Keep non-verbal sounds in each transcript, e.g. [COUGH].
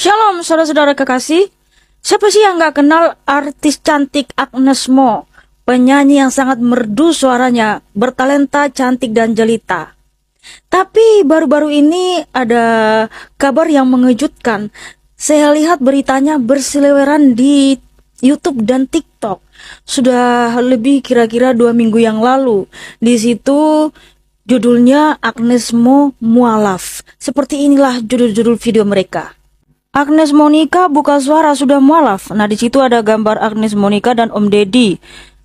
Shalom saudara-saudara kekasih. Siapa sih yang gak kenal artis cantik Agnes Mo, penyanyi yang sangat merdu suaranya, bertalenta, cantik dan jelita. Tapi baru-baru ini ada kabar yang mengejutkan. Saya lihat beritanya berseliweran di YouTube dan TikTok. Sudah lebih kira-kira dua minggu yang lalu. Di situ judulnya Agnes Mo Mualaf. Seperti inilah judul-judul video mereka. Agnes Monica buka suara sudah mualaf. Nah, di situ ada gambar Agnes Monica dan Om Deddy.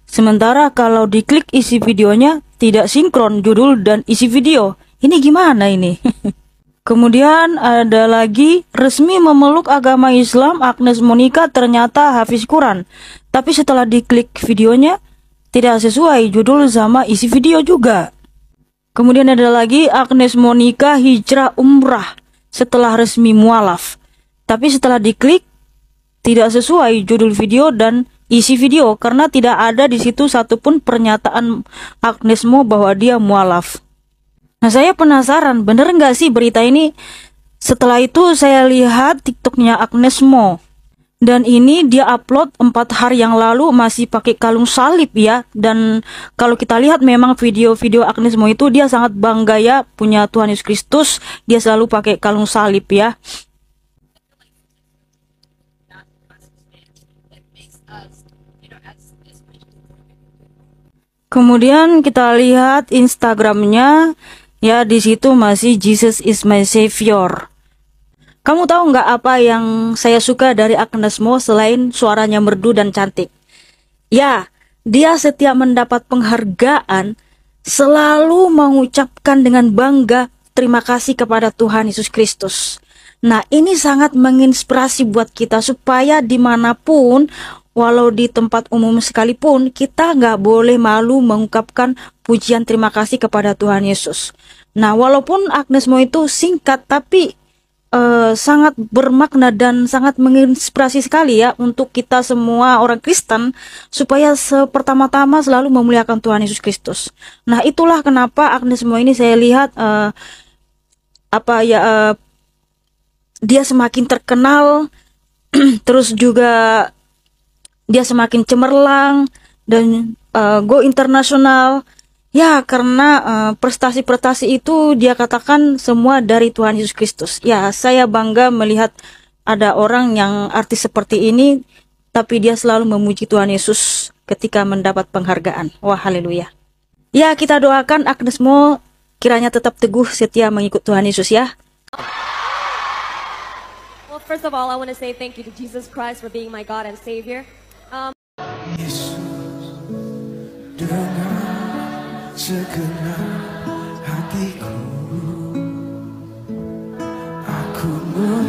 Sementara kalau diklik isi videonya tidak sinkron judul dan isi video. Ini gimana ini? [LAUGHS] Kemudian ada lagi resmi memeluk agama Islam Agnes Monica ternyata hafiz Quran. Tapi setelah diklik videonya tidak sesuai judul sama isi video juga. Kemudian ada lagi Agnes Monica hijrah umrah setelah resmi mualaf. Tapi setelah diklik, tidak sesuai judul video dan isi video karena tidak ada di situ satupun pernyataan Agnesmo bahwa dia mualaf. Nah saya penasaran, bener nggak sih berita ini? Setelah itu saya lihat TikToknya Agnesmo Dan ini dia upload empat hari yang lalu masih pakai kalung salib ya. Dan kalau kita lihat memang video-video Agnesmo itu dia sangat bangga ya punya Tuhan Yesus Kristus. Dia selalu pakai kalung salib ya. Kemudian kita lihat Instagramnya, ya di situ masih Jesus is my savior. Kamu tahu nggak apa yang saya suka dari Agnes Mo selain suaranya merdu dan cantik? Ya, dia setiap mendapat penghargaan selalu mengucapkan dengan bangga terima kasih kepada Tuhan Yesus Kristus. Nah, ini sangat menginspirasi buat kita supaya dimanapun walau di tempat umum sekalipun, kita nggak boleh malu mengungkapkan pujian terima kasih kepada Tuhan Yesus. Nah, walaupun Agnes Mo itu singkat, tapi uh, sangat bermakna dan sangat menginspirasi sekali ya untuk kita semua orang Kristen supaya pertama-tama selalu memuliakan Tuhan Yesus Kristus. Nah, itulah kenapa Agnes Mo ini saya lihat uh, apa ya uh, dia semakin terkenal [CLEARS THROAT] terus juga dia semakin cemerlang dan uh, go internasional ya karena eh, prestasi-prestasi uh, itu dia katakan semua dari Tuhan Yesus Kristus ya saya bangga melihat ada orang yang artis seperti ini tapi dia selalu memuji Tuhan Yesus ketika mendapat penghargaan wah haleluya ya kita doakan Agnes Mo kiranya tetap teguh setia mengikut Tuhan Yesus ya Well, first of all, I want to say thank you to Jesus Christ for being my God and Savior. Yesus dengan segenap hatiku aku mau